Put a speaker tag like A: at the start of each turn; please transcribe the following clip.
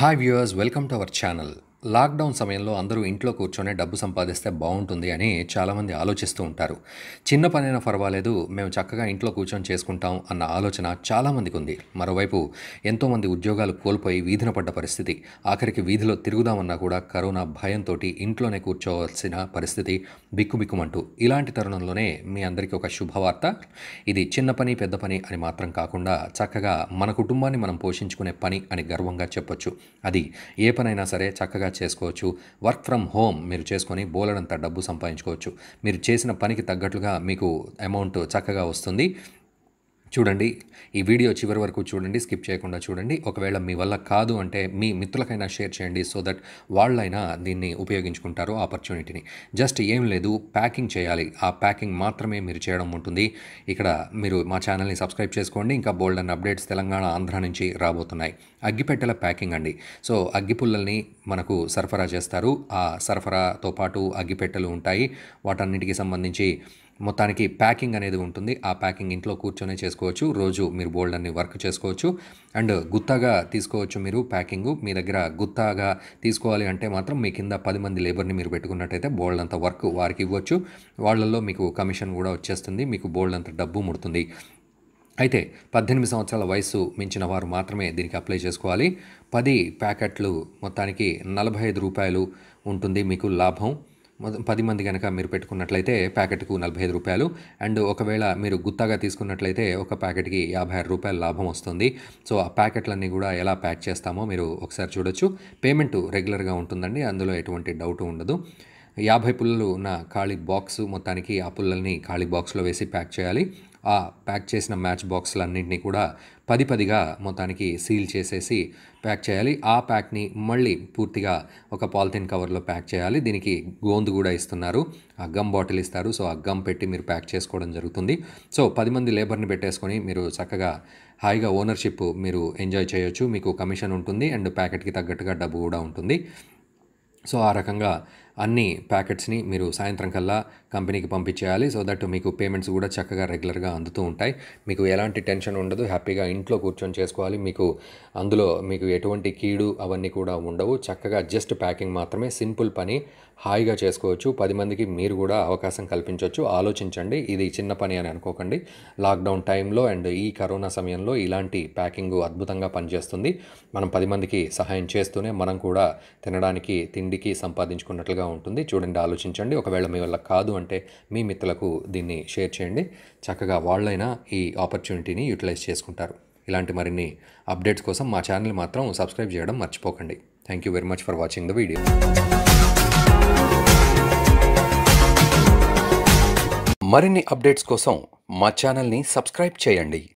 A: hi viewers welcome to our channel lockdown సమయంలో అందరూ ఇంట్లో కూర్చొని డబ్బు సంపాదిస్తే బాగుంటుంది అని చాలామంది ఆలోచిస్తూ ఉంటారు చిన్న పనైనా పర్వాలేదు మేము చక్కగా ఇంట్లో కూర్చొని చేసుకుంటాం అన్న ఆలోచన చాలామందికి ఉంది మరోవైపు ఎంతోమంది ఉద్యోగాలు కోల్పోయి వీధిన పడ్డ పరిస్థితి ఆఖరికి వీధిలో తిరుగుదామన్నా కూడా కరోనా భయంతో ఇంట్లోనే కూర్చోవలసిన పరిస్థితి బిక్కుబిక్కుమంటూ ఇలాంటి తరుణంలోనే మీ అందరికీ ఒక శుభవార్త ఇది చిన్న పని పెద్ద పని అని మాత్రం కాకుండా చక్కగా మన కుటుంబాన్ని మనం పోషించుకునే పని అని గర్వంగా చెప్పొచ్చు అది ఏ పనైనా సరే చక్కగా చేసుకోవచ్చు వర్క్ ఫ్రమ్ హోమ్ మీరు చేసుకొని బోలెడంత డబ్బు సంపాదించుకోవచ్చు మీరు చేసిన పనికి తగ్గట్లుగా మీకు అమౌంట్ చక్కగా వస్తుంది చూడండి ఈ వీడియో చివరి వరకు చూడండి స్కిప్ చేయకుండా చూడండి ఒకవేళ మీ వల్ల కాదు అంటే మీ మిత్రులకైనా షేర్ చేయండి సో దట్ వాళ్ళైనా దీన్ని ఉపయోగించుకుంటారు ఆపర్చునిటీని జస్ట్ ఏం లేదు ప్యాకింగ్ చేయాలి ఆ ప్యాకింగ్ మాత్రమే మీరు చేయడం ఉంటుంది ఇక్కడ మీరు మా ఛానల్ని సబ్స్క్రైబ్ చేసుకోండి ఇంకా బోల్డ్ అండ్ అప్డేట్స్ తెలంగాణ ఆంధ్ర నుంచి రాబోతున్నాయి అగ్గిపెట్టెల ప్యాకింగ్ అండి సో అగ్గిపుల్లల్ని మనకు సరఫరా చేస్తారు ఆ సరఫరాతో పాటు అగ్గిపెట్టెలు ఉంటాయి వాటన్నిటికీ సంబంధించి మొత్తానికి ప్యాకింగ్ అనేది ఉంటుంది ఆ ప్యాకింగ్ ఇంట్లో కూర్చొని చేసుకోవచ్చు రోజు మీరు బోల్డ్ అన్ని వర్క్ చేసుకోవచ్చు అండ్ గుత్తగా తీసుకోవచ్చు మీరు ప్యాకింగ్ మీ దగ్గర గుత్తగా తీసుకోవాలి అంటే మాత్రం మీ కింద పది మంది లేబర్ని మీరు పెట్టుకున్నట్టయితే బోల్డ్ అంత వర్క్ వారికి ఇవ్వచ్చు వాళ్ళల్లో మీకు కమిషన్ కూడా వచ్చేస్తుంది మీకు బోల్డ్ అంత డబ్బు ముడుతుంది అయితే పద్దెనిమిది సంవత్సరాల వయసు మించిన వారు మాత్రమే దీనికి అప్లై చేసుకోవాలి పది ప్యాకెట్లు మొత్తానికి నలభై ఐదు రూపాయలు ఉంటుంది మీకు లాభం పది మంది కనుక మీరు పెట్టుకున్నట్లయితే ప్యాకెట్కు నలభై ఐదు రూపాయలు అండ్ ఒకవేళ మీరు గుత్తాగా తీసుకున్నట్లయితే ఒక ప్యాకెట్కి యాభై ఆరు రూపాయల లాభం వస్తుంది సో ఆ ప్యాకెట్లన్నీ కూడా ఎలా ప్యాక్ చేస్తామో మీరు ఒకసారి చూడొచ్చు పేమెంట్ రెగ్యులర్గా ఉంటుందండి అందులో ఎటువంటి డౌట్ ఉండదు యాభై పుల్లలు ఉన్న ఖాళీ బాక్స్ మొత్తానికి ఆ పుల్లల్ని ఖాళీ బాక్స్లో వేసి ప్యాక్ చేయాలి ఆ ప్యాక్ చేసిన మ్యాచ్ బాక్సులన్నింటినీ కూడా పది పదిగా మొత్తానికి సీల్ చేసేసి ప్యాక్ చేయాలి ఆ ప్యాక్ని మళ్ళీ పూర్తిగా ఒక పాలిథిన్ కవర్లో ప్యాక్ చేయాలి దీనికి గోందు కూడా ఇస్తున్నారు ఆ గమ్ బాటిల్ ఇస్తారు సో ఆ గమ్ పెట్టి మీరు ప్యాక్ చేసుకోవడం జరుగుతుంది సో పది మంది లేబర్ని పెట్టేసుకొని మీరు చక్కగా హాయిగా ఓనర్షిప్ మీరు ఎంజాయ్ చేయొచ్చు మీకు కమిషన్ ఉంటుంది అండ్ ప్యాకెట్కి తగ్గట్టుగా డబ్బు కూడా ఉంటుంది సో ఆ రకంగా అన్ని ప్యాకెట్స్ని మీరు సాయంత్రం కల్లా కంపెనీకి పంపించేయాలి సో దట్ మీకు పేమెంట్స్ కూడా చక్కగా రెగ్యులర్గా అందుతూ ఉంటాయి మీకు ఎలాంటి టెన్షన్ ఉండదు హ్యాపీగా ఇంట్లో కూర్చొని చేసుకోవాలి మీకు అందులో మీకు ఎటువంటి కీడు అవన్నీ కూడా ఉండవు చక్కగా జస్ట్ ప్యాకింగ్ మాత్రమే సింపుల్ పని హాయిగా చేసుకోవచ్చు పది మందికి మీరు కూడా అవకాశం కల్పించవచ్చు ఆలోచించండి ఇది చిన్న పని అని అనుకోకండి లాక్డౌన్ టైంలో అండ్ ఈ కరోనా సమయంలో ఇలాంటి ప్యాకింగ్ అద్భుతంగా పనిచేస్తుంది మనం పది మందికి సహాయం చేస్తూనే మనం కూడా తినడానికి తిండికి సంపాదించుకున్నట్లుగా ఉంటుంది చూడండి ఆలోచించండి ఒకవేళ మీ వల్ల కాదు అంటే మీ మిత్రులకు దీన్ని షేర్ చేయండి చక్కగా వాళ్ళైనా ఈ ఆపర్చునిటీని యూటిలైజ్ చేసుకుంటారు ఇలాంటి మరిన్ని అప్డేట్స్ కోసం మా ఛానల్ మాత్రం సబ్స్క్రైబ్ చేయడం మర్చిపోకండి thank you very much for watching the video మరిన్ని అప్డేట్స్ కోసం మా ఛానల్ని సబ్స్క్రైబ్ చేయండి